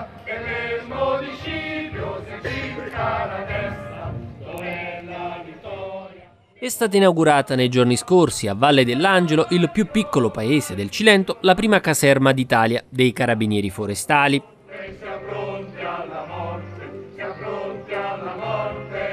destra e di municipio si ficca la testa. dove la vittoria. È stata inaugurata nei giorni scorsi a Valle dell'Angelo, il più piccolo paese del Cilento, la prima caserma d'Italia dei Carabinieri Forestali. E siamo alla morte, siamo alla morte.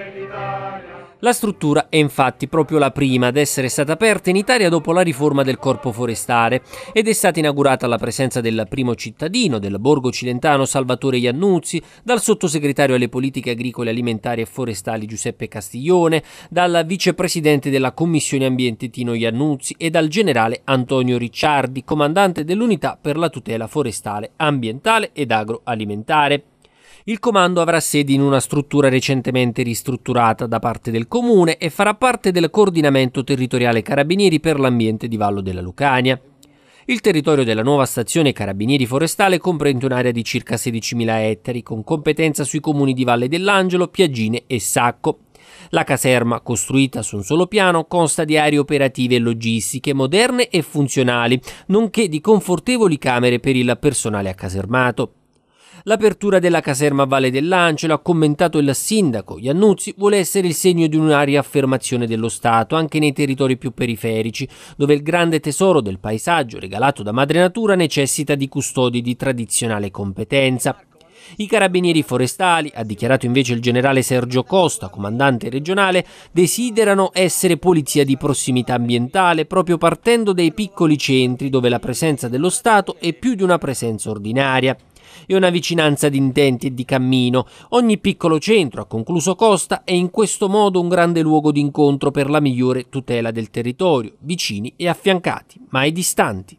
La struttura è infatti proprio la prima ad essere stata aperta in Italia dopo la riforma del corpo forestale ed è stata inaugurata alla presenza del primo cittadino del borgo cilentano Salvatore Iannuzzi, dal sottosegretario alle politiche agricole alimentari e forestali Giuseppe Castiglione, dal vicepresidente della Commissione Ambiente Tino Iannuzzi e dal generale Antonio Ricciardi, comandante dell'unità per la tutela forestale, ambientale ed agroalimentare. Il comando avrà sede in una struttura recentemente ristrutturata da parte del comune e farà parte del coordinamento territoriale Carabinieri per l'ambiente di Vallo della Lucania. Il territorio della nuova stazione Carabinieri Forestale comprende un'area di circa 16.000 ettari con competenza sui comuni di Valle dell'Angelo, Piagine e Sacco. La caserma, costruita su un solo piano, consta di aree operative e logistiche moderne e funzionali, nonché di confortevoli camere per il personale accasermato. L'apertura della caserma Valle dell'Ancelo, ha commentato il sindaco Iannuzzi, vuole essere il segno di una riaffermazione dello Stato anche nei territori più periferici, dove il grande tesoro del paesaggio regalato da madre natura necessita di custodi di tradizionale competenza. I carabinieri forestali, ha dichiarato invece il generale Sergio Costa, comandante regionale, desiderano essere polizia di prossimità ambientale proprio partendo dai piccoli centri dove la presenza dello Stato è più di una presenza ordinaria e una vicinanza di intenti e di cammino. Ogni piccolo centro, ha concluso Costa, è in questo modo un grande luogo d'incontro per la migliore tutela del territorio, vicini e affiancati, mai distanti.